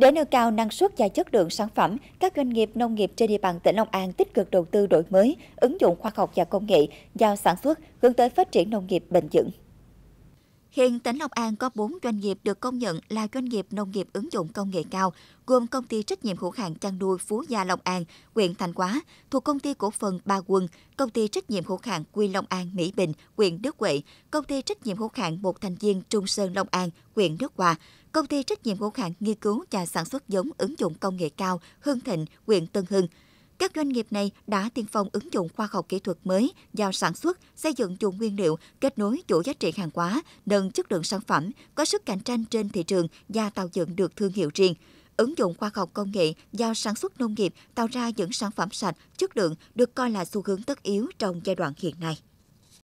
Để nâng cao năng suất và chất lượng sản phẩm, các doanh nghiệp nông nghiệp trên địa bàn tỉnh Long An tích cực đầu tư đổi mới, ứng dụng khoa học và công nghệ vào sản xuất, hướng tới phát triển nông nghiệp bền vững. Hiện tỉnh Long An có 4 doanh nghiệp được công nhận là doanh nghiệp nông nghiệp ứng dụng công nghệ cao, gồm công ty trách nhiệm hữu hạn chăn nuôi Phú Gia Long An, huyện Thành Hóa, thuộc công ty cổ phần Ba Quân, công ty trách nhiệm hữu hạn Quy Long An Mỹ Bình, huyện Đức Huệ, công ty trách nhiệm hữu hạn một thành viên Trung Sơn Long An, huyện Đức Hòa, công ty trách nhiệm hữu hạn nghiên cứu và sản xuất giống ứng dụng công nghệ cao Hưng Thịnh, huyện Tân Hưng. Các doanh nghiệp này đã tiên phong ứng dụng khoa học kỹ thuật mới vào sản xuất, xây dựng chuỗi nguyên liệu, kết nối chuỗi giá trị hàng hóa, nâng chất lượng sản phẩm, có sức cạnh tranh trên thị trường và tạo dựng được thương hiệu riêng ứng dụng khoa học công nghệ vào sản xuất nông nghiệp tạo ra những sản phẩm sạch, chất lượng được coi là xu hướng tất yếu trong giai đoạn hiện nay.